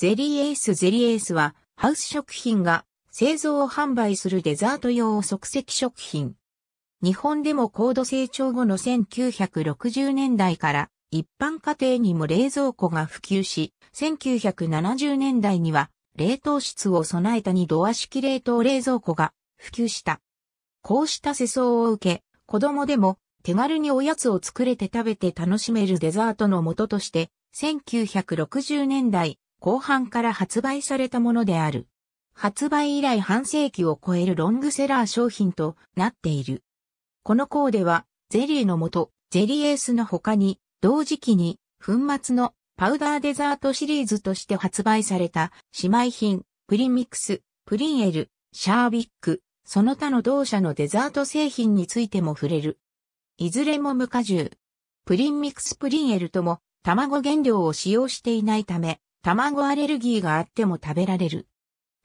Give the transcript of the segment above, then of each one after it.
ゼリーエースゼリーエースは、ハウス食品が製造を販売するデザート用即席食品。日本でも高度成長後の1960年代から一般家庭にも冷蔵庫が普及し、1970年代には冷凍室を備えた2ドア式冷凍冷蔵庫が普及した。こうした世相を受け、子供でも手軽におやつを作れて食べて楽しめるデザートの元として、1960年代、後半から発売されたものである。発売以来半世紀を超えるロングセラー商品となっている。このコーデは、ゼリーのと、ゼリーエースの他に、同時期に、粉末のパウダーデザートシリーズとして発売された姉妹品、プリンミックス、プリンエル、シャービック、その他の同社のデザート製品についても触れる。いずれも無果汁。プリンミックスプリンエルとも卵原料を使用していないため、卵アレルギーがあっても食べられる。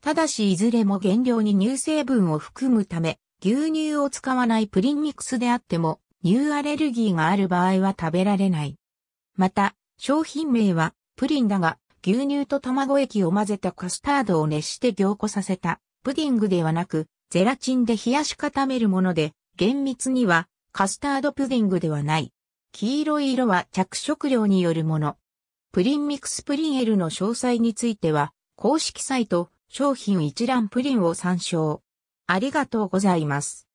ただしいずれも原料に乳成分を含むため、牛乳を使わないプリンミクスであっても、乳アレルギーがある場合は食べられない。また、商品名は、プリンだが、牛乳と卵液を混ぜたカスタードを熱して凝固させた、プディングではなく、ゼラチンで冷やし固めるもので、厳密には、カスタードプディングではない。黄色い色は着色料によるもの。プリンミクスプリンエルの詳細については、公式サイト、商品一覧プリンを参照。ありがとうございます。